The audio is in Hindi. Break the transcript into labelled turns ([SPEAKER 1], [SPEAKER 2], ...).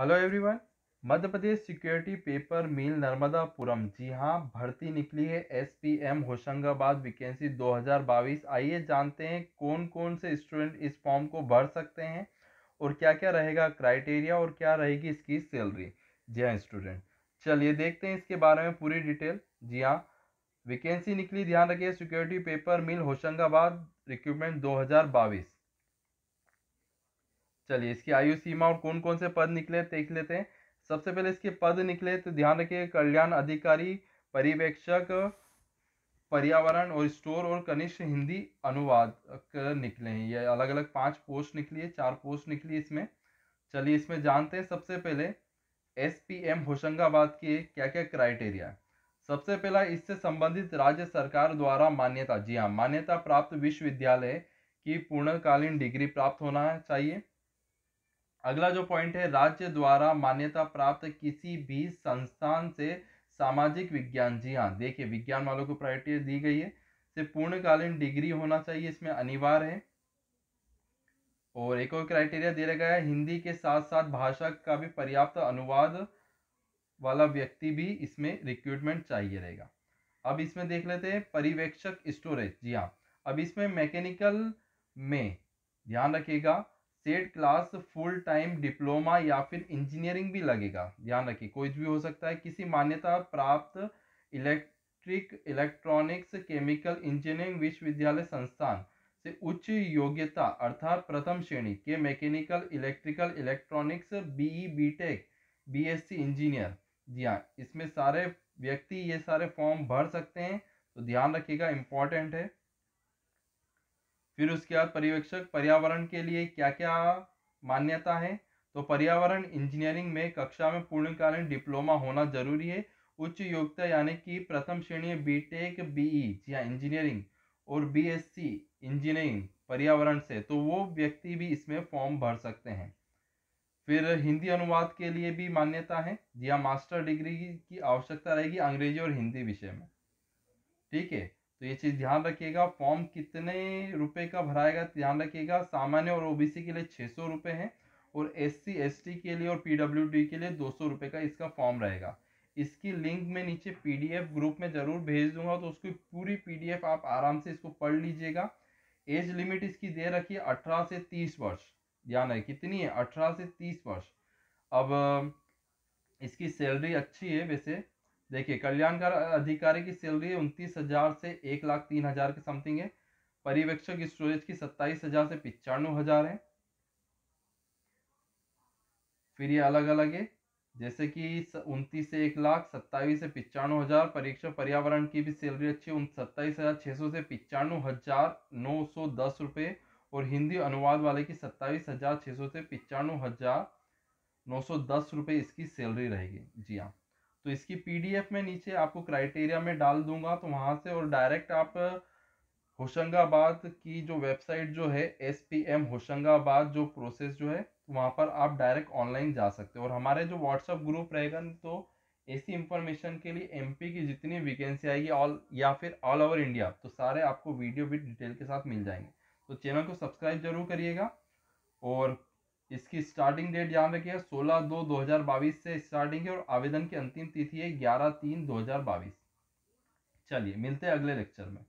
[SPEAKER 1] hello everyone Madhya Pradesh security paper mill Narmadapuram जी हाँ भर्ती निकली है एसपीएम होशंगाबाद वैकेंसी 2022 आइए जानते हैं कौन कौन से स्टूडेंट इस फॉर्म को भर सकते हैं और क्या क्या रहेगा क्राइटेरिया और क्या रहेगी इसकी सैलरी जी हाँ स्टूडेंट चलिए देखते हैं इसके बारे में पूरी डिटेल जी हाँ वैकेंसी निकली ध्यान रखिए security paper mill Hoshangabad recruitment दो चलिए इसकी आयु सीमा और कौन कौन से पद निकले देख लेते हैं सबसे पहले इसके पद निकले तो ध्यान रखिए कल्याण अधिकारी पर्यवेक्षक पर्यावरण और स्टोर और कनिष्ठ हिंदी अनुवाद निकले हैं ये अलग अलग पांच पोस्ट निकली है चार पोस्ट निकली इसमें चलिए इसमें जानते हैं सबसे पहले एस पी एम होशंगाबाद की क्या क्या क्राइटेरिया सबसे पहला इससे संबंधित राज्य सरकार द्वारा मान्यता जी हाँ मान्यता प्राप्त विश्वविद्यालय की पूर्णकालीन डिग्री प्राप्त होना चाहिए अगला जो पॉइंट है राज्य द्वारा मान्यता प्राप्त किसी भी संस्थान से सामाजिक विज्ञान जी हाँ देखिए विज्ञान वालों को प्रायोरिटी दी गई है से पूर्णकालीन डिग्री होना चाहिए इसमें अनिवार्य है और एक और क्राइटेरिया दिया गया है हिंदी के साथ साथ भाषा का भी पर्याप्त अनुवाद वाला व्यक्ति भी इसमें रिक्रूटमेंट चाहिए रहेगा अब इसमें देख लेते हैं परिवेक्षक स्टोरेज जी हाँ अब इसमें मैकेनिकल में ध्यान रखिएगा set class full time diploma या फिर इंजीनियरिंग भी लगेगा ध्यान रखिए कोई भी हो सकता है किसी मान्यता प्राप्त इलेक्ट्रिक इलेक्ट्रॉनिक्स केमिकल इंजीनियरिंग विश्वविद्यालय संस्थान से उच्च योग्यता अर्थात प्रथम श्रेणी के mechanical electrical electronics BE B Tech B engineer जी हाँ इसमें सारे व्यक्ति ये सारे फॉर्म भर सकते हैं तो ध्यान रखिएगा इम्पॉर्टेंट है फिर उसके बाद पर्यवेक्षक पर्यावरण के लिए क्या क्या मान्यता है तो पर्यावरण इंजीनियरिंग में कक्षा में पूर्णकालीन डिप्लोमा होना जरूरी है उच्च योग्यता यानी कि प्रथम श्रेणी बी टेक बीई या इंजीनियरिंग और बीएससी इंजीनियरिंग पर्यावरण से तो वो व्यक्ति भी इसमें फॉर्म भर सकते हैं फिर हिंदी अनुवाद के लिए भी मान्यता है या हाँ, मास्टर डिग्री की आवश्यकता रहेगी अंग्रेजी और हिंदी विषय में ठीक है तो ये चीज़ ध्यान रखिएगा फॉर्म कितने रुपए का भराएगा ध्यान रखिएगा सामान्य और ओबीसी के लिए छः सौ रुपये है और एस सी एस टी के लिए और पीडब्ल्यू डी के लिए दो सौ रुपये का इसका फॉर्म रहेगा इसकी लिंक मैं नीचे पी डी एफ ग्रुप में ज़रूर भेज दूंगा तो उसकी पूरी पी डी एफ आप आराम से इसको पढ़ लीजिएगा एज लिमिट इसकी दे रखी है अठारह से तीस वर्ष ध्यान है कितनी है अठारह से तीस वर्ष अब इसकी सैलरी अच्छी है वैसे देखिए कल्याणकार अधिकारी की सैलरी उनतीस हजार से एक लाख तीन हजार के समथिंग है पर्यवेक्षक स्टोरेज की सत्ताईस हजार से पिचानवे हजार है फिर ये अलग अलग है जैसे कि उनतीस से एक लाख सत्ताईस से पिचानवे हजार परीक्षक पर्यावरण की भी सैलरी अच्छी है सत्ताईस हजार छह सौ से पिचानवे हजार नौ सौ दस रुपये और हिंदी अनुवाद वाले की सत्ताईस हजार छह सौ से पिचानवे हजार नौ सौ दस रुपये इसकी सैलरी रहेगी जी हाँ तो इसकी पीडीएफ में नीचे आपको क्राइटेरिया में डाल दूंगा तो वहाँ से और डायरेक्ट आप होशंगाबाद की जो वेबसाइट जो है एस पी एम होशंगाबाद जो प्रोसेस जो है वहां वहाँ पर आप डायरेक्ट ऑनलाइन जा सकते हो और हमारे जो व्हाट्सएप ग्रुप रहेगा तो ऐसी इंफॉर्मेशन के लिए एमपी की जितनी वैकेंसी आएगी ऑल या फिर ऑल ओवर इंडिया तो सारे आपको वीडियो भी डिटेल के साथ मिल जाएंगे तो चैनल को सब्सक्राइब जरूर करिएगा और इसकी स्टार्टिंग डेट ध्यान रखिएगा सोलह दो दो हजार बाईस से स्टार्टिंग है और आवेदन की अंतिम तिथि है ग्यारह तीन दो हजार बाईस चलिए मिलते हैं अगले लेक्चर में